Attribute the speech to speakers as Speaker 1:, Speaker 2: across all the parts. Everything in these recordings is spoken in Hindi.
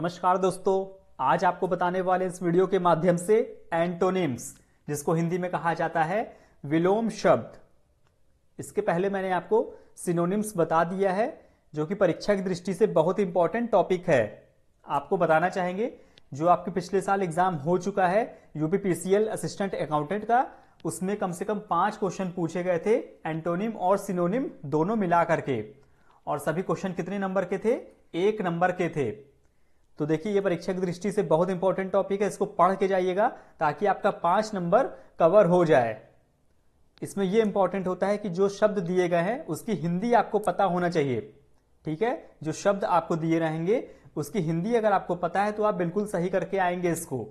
Speaker 1: नमस्कार दोस्तों आज आपको बताने वाले इस वीडियो के माध्यम से एंटोनिम्स जिसको हिंदी में कहा जाता है विलोम शब्द इसके पहले मैंने आपको सिनोनिम्स बता दिया है जो कि परीक्षा की दृष्टि से बहुत इंपॉर्टेंट टॉपिक है आपको बताना चाहेंगे जो आपके पिछले साल एग्जाम हो चुका है यूपीपीसीएल असिस्टेंट अकाउंटेंट का उसमें कम से कम पांच क्वेश्चन पूछे गए थे एंटोनिम और सिनोनिम दोनों मिला करके और सभी क्वेश्चन कितने नंबर के थे एक नंबर के थे तो देखिए ये परीक्षा की दृष्टि से बहुत इंपॉर्टेंट टॉपिक है इसको पढ़ के जाइएगा ताकि आपका पांच नंबर कवर हो जाए इसमें यह इंपॉर्टेंट होता है कि जो शब्द दिए गए हैं उसकी हिंदी आपको पता होना चाहिए ठीक है जो शब्द आपको दिए रहेंगे उसकी हिंदी अगर आपको पता है तो आप बिल्कुल सही करके आएंगे इसको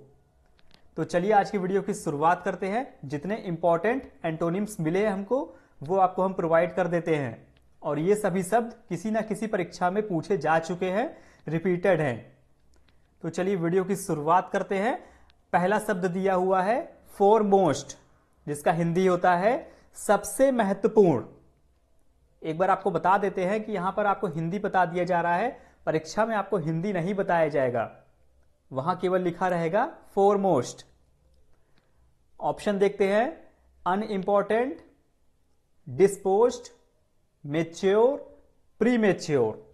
Speaker 1: तो चलिए आज की वीडियो की शुरुआत करते हैं जितने इंपॉर्टेंट एंटोनिम्स मिले हैं हमको वो आपको हम प्रोवाइड कर देते हैं और ये सभी शब्द किसी ना किसी परीक्षा में पूछे जा चुके हैं रिपीटेड हैं तो चलिए वीडियो की शुरुआत करते हैं पहला शब्द दिया हुआ है फोर मोस्ट जिसका हिंदी होता है सबसे महत्वपूर्ण एक बार आपको बता देते हैं कि यहां पर आपको हिंदी बता दिया जा रहा है परीक्षा में आपको हिंदी नहीं बताया जाएगा वहां केवल लिखा रहेगा फोर मोस्ट ऑप्शन देखते हैं unimportant disposed mature premature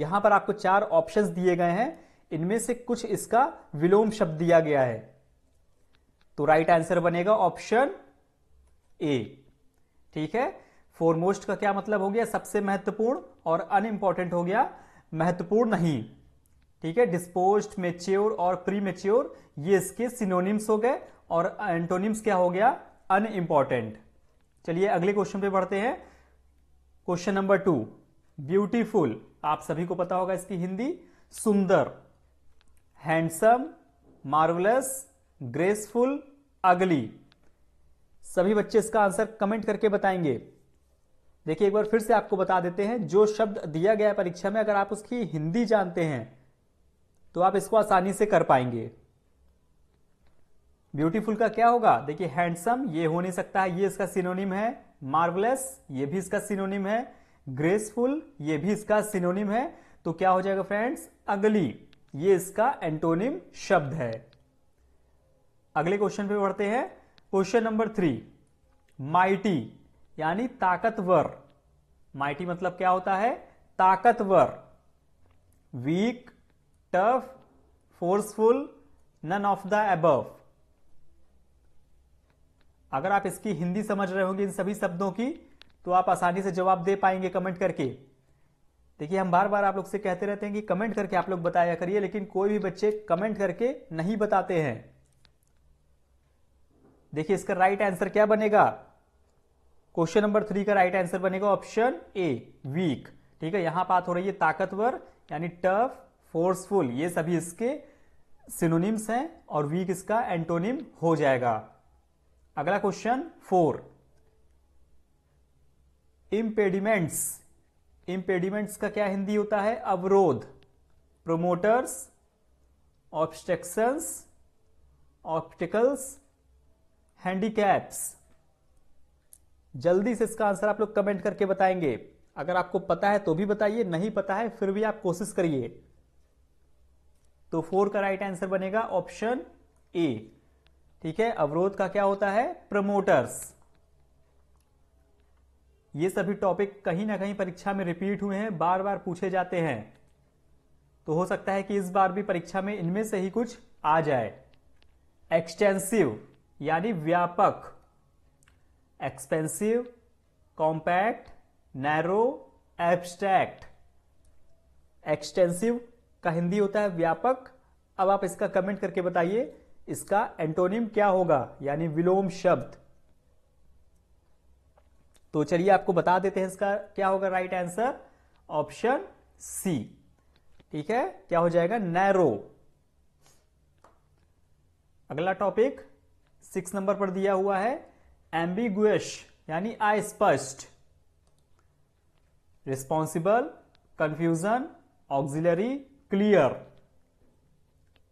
Speaker 1: यहां पर आपको चार ऑप्शंस दिए गए हैं इनमें से कुछ इसका विलोम शब्द दिया गया है तो राइट आंसर बनेगा ऑप्शन ए ठीक है फोरमोस्ट का क्या मतलब हो गया सबसे महत्वपूर्ण और अनइम्पॉर्टेंट हो गया महत्वपूर्ण नहीं ठीक है डिस्पोज मेच्योर और प्री मेच्योर ये इसके सिनोनिम्स हो गए और एंटोनिम्स क्या हो गया अनइम्पॉर्टेंट चलिए अगले क्वेश्चन पे बढ़ते हैं क्वेश्चन नंबर टू ब्यूटीफुल आप सभी को पता होगा इसकी हिंदी सुंदर हैंडसम मार्वलस ग्रेसफुल अगली सभी बच्चे इसका आंसर कमेंट करके बताएंगे देखिए एक बार फिर से आपको बता देते हैं जो शब्द दिया गया है परीक्षा में अगर आप उसकी हिंदी जानते हैं तो आप इसको आसानी से कर पाएंगे ब्यूटीफुल का क्या होगा देखिए हैंडसम ये हो नहीं सकता है ये इसका सिनोनिम है मार्वलस ये भी इसका सिनोनिम है ग्रेसफुल ये भी इसका सिनोनिम है तो क्या हो जाएगा फ्रेंड्स अगली ये इसका एंटोनिम शब्द है अगले क्वेश्चन पे बढ़ते हैं क्वेश्चन नंबर थ्री माइटी यानी ताकतवर माइटी मतलब क्या होता है ताकतवर weak tough forceful none of the above अगर आप इसकी हिंदी समझ रहे होंगे इन सभी शब्दों की तो आप आसानी से जवाब दे पाएंगे कमेंट करके देखिए हम बार बार आप लोग से कहते रहते हैं कि कमेंट करके आप लोग बताया करिए लेकिन कोई भी बच्चे कमेंट करके नहीं बताते हैं देखिए इसका राइट आंसर क्या बनेगा क्वेश्चन नंबर थ्री का राइट आंसर बनेगा ऑप्शन ए वीक ठीक है यहां बात हो रही है ताकतवर यानी टफ फोर्सफुल ये सभी इसके सिनोनिम्स हैं और वीक इसका एंटोनिम हो जाएगा अगला क्वेश्चन फोर इम्पेडिमेंट्स इम्पेडिमेंट्स का क्या हिंदी होता है अवरोध प्रोमोटर्स ऑब्स्ट्रक्शंस ऑप्टिकल्स हैंडीकैप्स जल्दी से इसका आंसर आप लोग कमेंट करके बताएंगे अगर आपको पता है तो भी बताइए नहीं पता है फिर भी आप कोशिश करिए तो फोर का राइट आंसर बनेगा ऑप्शन ए ठीक है अवरोध का क्या होता है प्रमोटर्स ये सभी टॉपिक कहीं ना कहीं परीक्षा में रिपीट हुए हैं बार बार पूछे जाते हैं तो हो सकता है कि इस बार भी परीक्षा में इनमें से ही कुछ आ जाए एक्सटेंसिव यानी व्यापक expensive compact narrow abstract extensive का हिंदी होता है व्यापक अब आप इसका कमेंट करके बताइए इसका एंटोनिम क्या होगा यानी विलोम शब्द तो चलिए आपको बता देते हैं इसका क्या होगा राइट आंसर ऑप्शन सी ठीक है क्या हो जाएगा नैरो अगला टॉपिक सिक्स नंबर पर दिया हुआ है एम्बिगुएश यानी अस्पष्ट रिस्पॉन्सिबल कंफ्यूजन ऑक्सिलरी क्लियर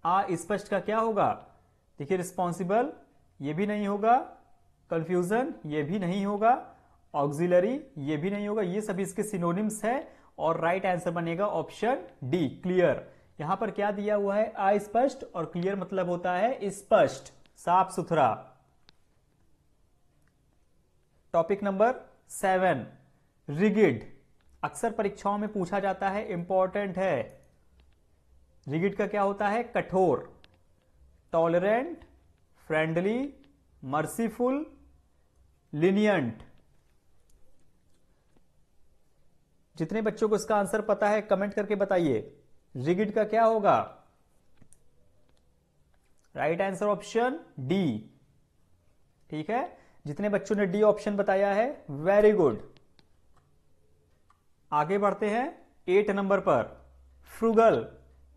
Speaker 1: अस्पष्ट का क्या होगा देखिए रिस्पॉन्सिबल ये भी नहीं होगा कंफ्यूजन ये भी नहीं होगा ऑक्सिलरी ये भी नहीं होगा ये सभी इसके सिनोनिम्स है और राइट right आंसर बनेगा ऑप्शन डी क्लियर यहां पर क्या दिया हुआ है अस्पष्ट और क्लियर मतलब होता है स्पष्ट साफ सुथरा टॉपिक नंबर सेवन रिगिड अक्सर परीक्षाओं में पूछा जाता है इंपॉर्टेंट है रिगिड का क्या होता है कठोर टॉलरेंट फ्रेंडली मर्सीफुल लिनियंट जितने बच्चों को इसका आंसर पता है कमेंट करके बताइए रिगिड का क्या होगा राइट आंसर ऑप्शन डी ठीक है जितने बच्चों ने डी ऑप्शन बताया है वेरी गुड आगे बढ़ते हैं एट नंबर पर फ्रूगल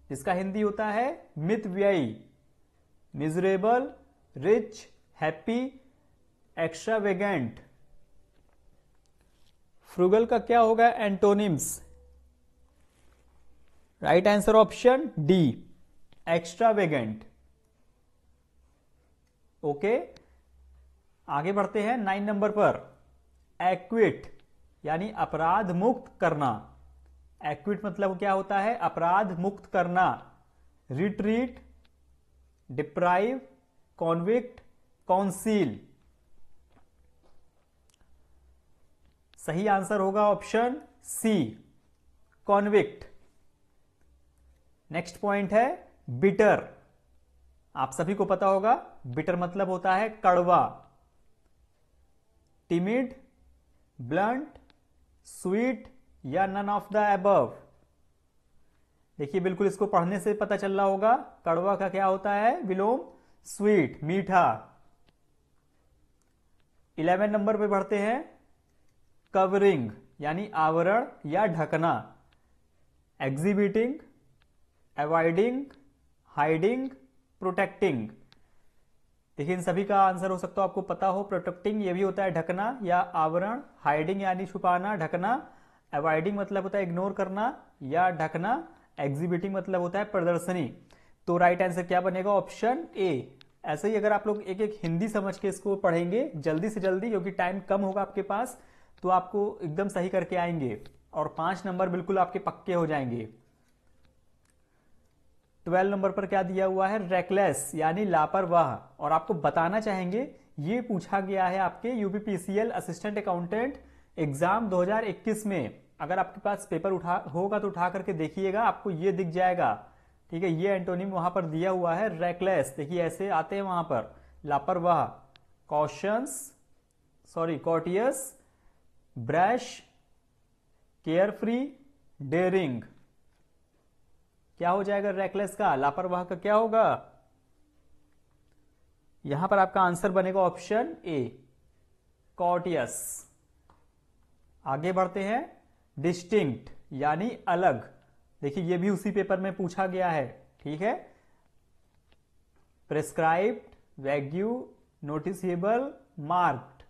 Speaker 1: जिसका हिंदी होता है मित व्ययी miserable rich happy extravagant frugal का क्या होगा antonyms right answer option D extravagant okay आगे बढ़ते हैं नाइन नंबर पर एक्विट यानी अपराध मुक्त करना एक्विट मतलब क्या होता है अपराध मुक्त करना रिट्रीट डिप्राइव कॉन्विक्ट काउंसिल सही आंसर होगा option C convict next point है बिटर आप सभी को पता होगा बिटर मतलब होता है कड़वा टिमिड ब्लंट स्वीट या नन ऑफ द एबव देखिए बिल्कुल इसको पढ़ने से पता चल रहा होगा कड़वा का क्या होता है विलोम स्वीट मीठा इलेवन नंबर पे बढ़ते हैं कवरिंग यानी आवरण या ढकना एग्जिबिटिंग अवॉइडिंग हाइडिंग प्रोटेक्टिंग देखिए इन सभी का आंसर हो सकता हो आपको पता हो प्रोटेक्टिंग ये भी होता है ढकना या आवरण हाइडिंग यानी छुपाना ढकना अवॉइडिंग मतलब होता है इग्नोर करना या ढकना एग्जिबिटिंग मतलब होता है प्रदर्शनी तो राइट आंसर क्या बनेगा ऑप्शन ए ऐसे ही अगर आप लोग एक एक हिंदी समझ के इसको पढ़ेंगे जल्दी से जल्दी क्योंकि टाइम कम होगा आपके पास तो आपको एकदम सही करके आएंगे और पांच नंबर बिल्कुल आपके पक्के हो जाएंगे ट्वेल्व नंबर पर क्या दिया हुआ है रेकलेस यानी लापरवाह और आपको बताना चाहेंगे ये पूछा गया है आपके यूपीपीसीएल असिस्टेंट अकाउंटेंट एग्जाम 2021 में अगर आपके पास पेपर उठा होगा तो उठा करके देखिएगा आपको ये दिख जाएगा ठीक है ये एंटोनिम वहां पर दिया हुआ है रेकलेस देखिए ऐसे आते हैं वहां पर लापरवाह cautious sorry cautious care carefree daring क्या हो जाएगा रेकलेस का लापरवाह का क्या होगा यहां पर आपका आंसर बनेगा ऑप्शन ए कॉटियस आगे बढ़ते हैं डिस्टिंक्ट यानी अलग देखिए यह भी उसी पेपर में पूछा गया है ठीक है prescribed vague noticeable marked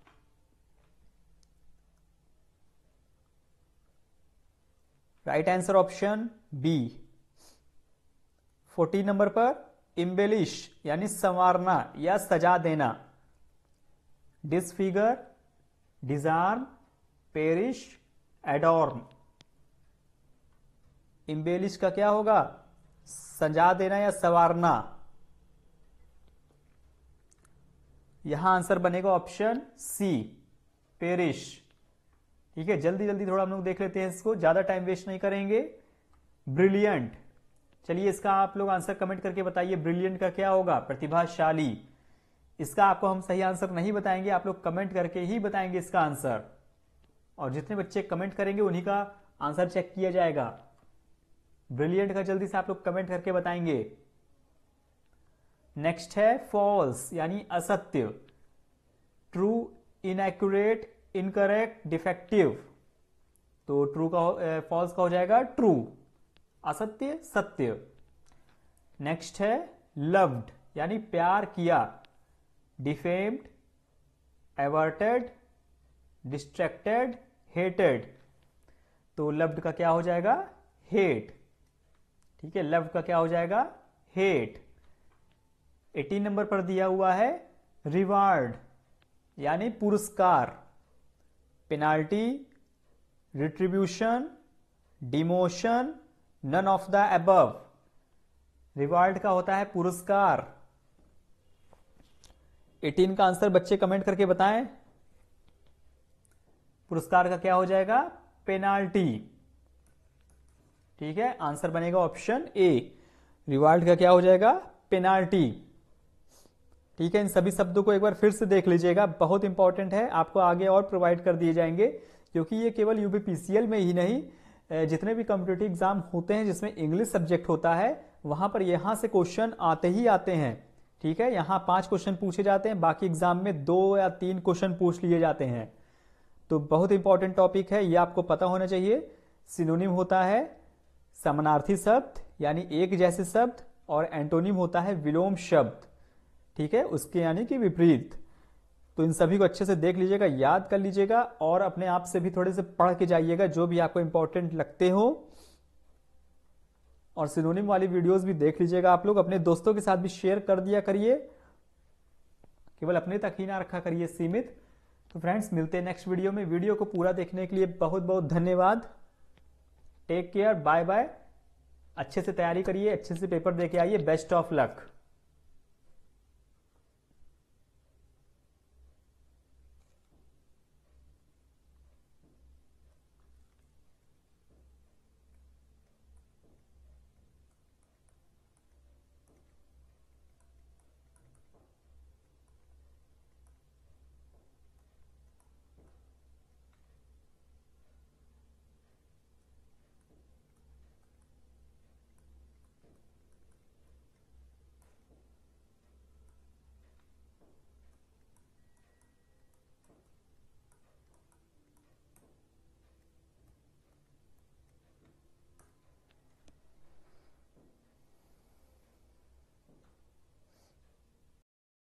Speaker 1: right answer option B fourteen number पर इम्बेलिश यानी संवारना या सजा देना डिसफिगर डिजार्म पेरिश एडॉर्न इम्बेलिश का क्या होगा सजा देना या संवारना यहां आंसर बनेगा ऑप्शन सी पेरिश ठीक है जल्दी जल्दी थोड़ा हम लोग देख लेते हैं इसको ज्यादा टाइम वेस्ट नहीं करेंगे ब्रिलियंट चलिए इसका आप लोग आंसर कमेंट करके बताइए ब्रिलियंट का क्या होगा प्रतिभाशाली इसका आपको हम सही आंसर नहीं बताएंगे आप लोग कमेंट करके ही बताएंगे इसका आंसर और जितने बच्चे कमेंट करेंगे उन्हीं का आंसर चेक किया जाएगा ब्रिलियंट का जल्दी से आप लोग कमेंट करके बताएंगे नेक्स्ट है फॉल्स यानी असत्य ट्रू इनएक्यूरेट इनकरेक्ट डिफेक्टिव तो ट्रू का फॉल्स का हो जाएगा ट्रू असत्य सत्य नेक्स्ट है लव्ड यानी प्यार किया डिफेम्ड एवर्टेड डिस्ट्रैक्टेड हेटेड तो लव्ड का क्या हो जाएगा हेट ठीक है लव्ड का क्या हो जाएगा हेट एटीन नंबर पर दिया हुआ है रिवार्ड यानी पुरस्कार penalty retribution demotion none of the above reward का होता है पुरस्कार 18 का आंसर बच्चे कमेंट करके बताएं पुरस्कार का क्या हो जाएगा पेनाल्टी ठीक है आंसर बनेगा ऑप्शन ए रिवार्ड का क्या हो जाएगा पेनाल्टी ठीक है इन सभी शब्दों को एक बार फिर से देख लीजिएगा बहुत इंपॉर्टेंट है आपको आगे और प्रोवाइड कर दिए जाएंगे क्योंकि ये केवल यूपीपीसीएल में ही नहीं जितने भी कॉम्पिटेटिव एग्जाम होते हैं जिसमें इंग्लिश सब्जेक्ट होता है वहां पर यहां से क्वेश्चन आते ही आते हैं ठीक है यहां पांच क्वेश्चन पूछे जाते हैं बाकी एग्जाम में दो या तीन क्वेश्चन पूछ लिए जाते हैं तो बहुत इंपॉर्टेंट टॉपिक है ये आपको पता होना चाहिए सिनोनिम होता है समानार्थी शब्द यानी एक जैसे शब्द और एंटोनिम होता है विलोम शब्द ठीक है उसके यानी कि विपरीत तो इन सभी को अच्छे से देख लीजिएगा याद कर लीजिएगा और अपने आप से भी थोड़े से पढ़ के जाइएगा जो भी आपको इंपॉर्टेंट लगते हो और सिनोनिम वाली वीडियोस भी देख लीजिएगा आप लोग अपने दोस्तों के साथ भी शेयर कर दिया करिए केवल अपने तक ही ना रखा करिए सीमित तो फ्रेंड्स मिलते हैं नेक्स्ट वीडियो में वीडियो को पूरा देखने के लिए बहुत बहुत धन्यवाद टेक केयर बाय बाय अच्छे से तैयारी करिए अच्छे से पेपर देके आइए बेस्ट ऑफ लक